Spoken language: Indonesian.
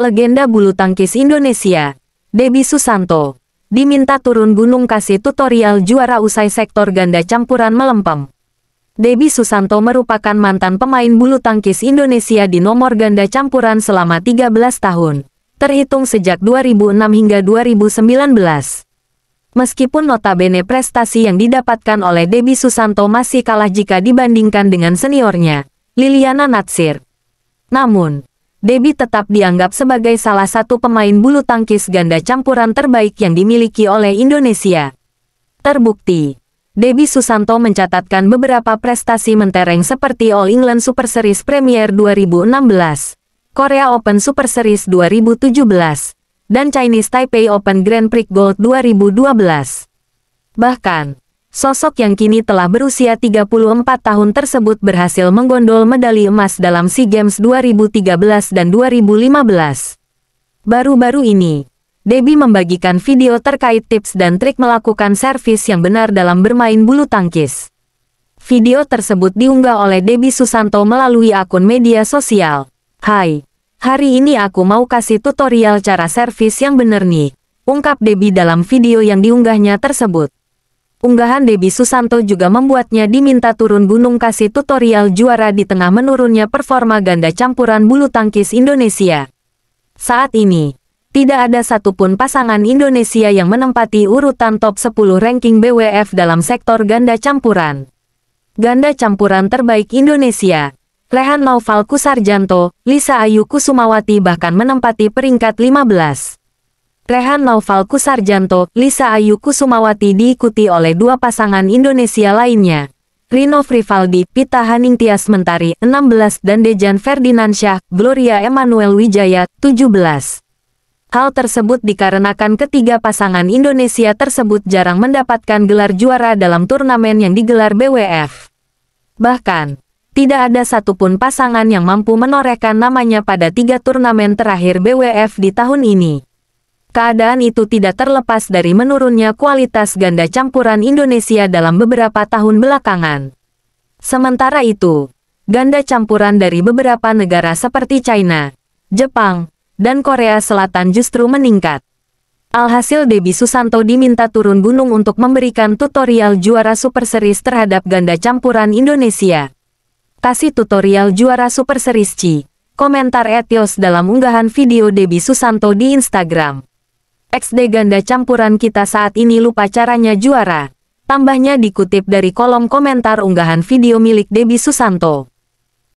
legenda bulu tangkis Indonesia, Debbie Susanto, diminta turun gunung kasih tutorial juara usai sektor ganda campuran melempem. Debbie Susanto merupakan mantan pemain bulu tangkis Indonesia di nomor ganda campuran selama 13 tahun, terhitung sejak 2006 hingga 2019. Meskipun notabene prestasi yang didapatkan oleh Debbie Susanto masih kalah jika dibandingkan dengan seniornya, Liliana Natsir. Namun, Debbie tetap dianggap sebagai salah satu pemain bulu tangkis ganda campuran terbaik yang dimiliki oleh Indonesia. Terbukti, Debbie Susanto mencatatkan beberapa prestasi mentereng seperti All England Super Series Premier 2016, Korea Open Super Series 2017, dan Chinese Taipei Open Grand Prix Gold 2012. Bahkan, Sosok yang kini telah berusia 34 tahun tersebut berhasil menggondol medali emas dalam SEA Games 2013 dan 2015. Baru-baru ini, Debbie membagikan video terkait tips dan trik melakukan servis yang benar dalam bermain bulu tangkis. Video tersebut diunggah oleh Debbie Susanto melalui akun media sosial. Hai, hari ini aku mau kasih tutorial cara servis yang benar nih, ungkap Debbie dalam video yang diunggahnya tersebut. Unggahan Debi Susanto juga membuatnya diminta turun gunung kasih tutorial juara di tengah menurunnya performa ganda campuran bulu tangkis Indonesia. Saat ini, tidak ada satupun pasangan Indonesia yang menempati urutan top 10 ranking BWF dalam sektor ganda campuran. Ganda campuran terbaik Indonesia, Lehan Noval Kusarjanto, Lisa Ayu Kusumawati bahkan menempati peringkat 15. Rehan Naufal Kusarjanto, Lisa Ayu Kusumawati diikuti oleh dua pasangan Indonesia lainnya. Rino Frivaldi, Pita Haning Tias Mentari, 16 dan Dejan Ferdinand Syah, Gloria Emanuel Wijaya, 17. Hal tersebut dikarenakan ketiga pasangan Indonesia tersebut jarang mendapatkan gelar juara dalam turnamen yang digelar BWF. Bahkan, tidak ada satupun pasangan yang mampu menorehkan namanya pada tiga turnamen terakhir BWF di tahun ini. Keadaan itu tidak terlepas dari menurunnya kualitas ganda campuran Indonesia dalam beberapa tahun belakangan. Sementara itu, ganda campuran dari beberapa negara seperti China, Jepang, dan Korea Selatan justru meningkat. Alhasil Debbie Susanto diminta turun gunung untuk memberikan tutorial juara Super Series terhadap ganda campuran Indonesia. Kasih tutorial juara Super Series C. Komentar Etios dalam unggahan video Debbie Susanto di Instagram. XD ganda campuran kita saat ini lupa caranya juara. Tambahnya dikutip dari kolom komentar unggahan video milik Debbie Susanto.